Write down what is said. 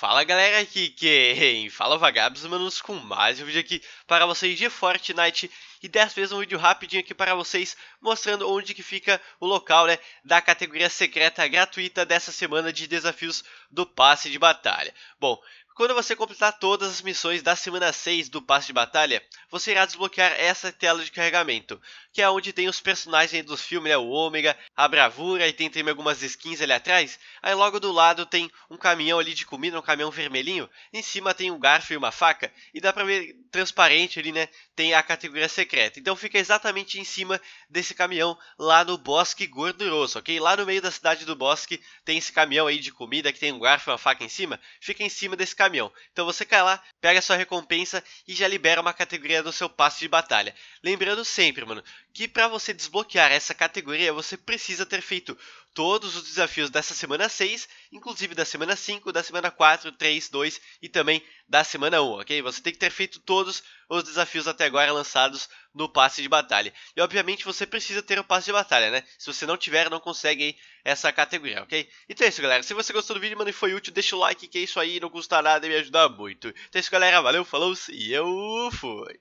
Fala galera, aqui quem é fala vagabos, manos com mais um vídeo aqui para vocês de Fortnite e dessa vez um vídeo rapidinho aqui para vocês mostrando onde que fica o local né, da categoria secreta gratuita dessa semana de desafios do passe de batalha. Bom, quando você completar todas as missões da semana 6 do passe de batalha, você irá desbloquear essa tela de carregamento, que é onde tem os personagens dos filmes, né, o Ômega, a Bravura e tem também algumas skins ali atrás. Aí logo do lado tem um caminhão ali de comida, um caminhão vermelhinho, em cima tem um garfo e uma faca, e dá pra ver transparente ali, né, tem a categoria secreta. Então fica exatamente em cima desse caminhão lá no Bosque Gorduroso, ok? Lá no meio da cidade do Bosque tem esse caminhão aí de comida que tem um garfo e uma faca em cima, fica em cima desse caminhão caminhão. Então você cai lá, pega a sua recompensa e já libera uma categoria do seu passe de batalha. Lembrando sempre, mano, que para você desbloquear essa categoria, você precisa ter feito todos os desafios dessa semana 6, inclusive da semana 5, da semana 4, 3, 2 e também da semana 1, ok? Você tem que ter feito todos os desafios até agora lançados no passe de batalha. E obviamente você precisa ter o passe de batalha, né? Se você não tiver, não consegue aí essa categoria, ok? Então é isso, galera. Se você gostou do vídeo, mano, e foi útil, deixa o like, que é isso aí, não custa nada obrigado e me ajuda muito. Então é isso, galera. Valeu, falou e eu fui.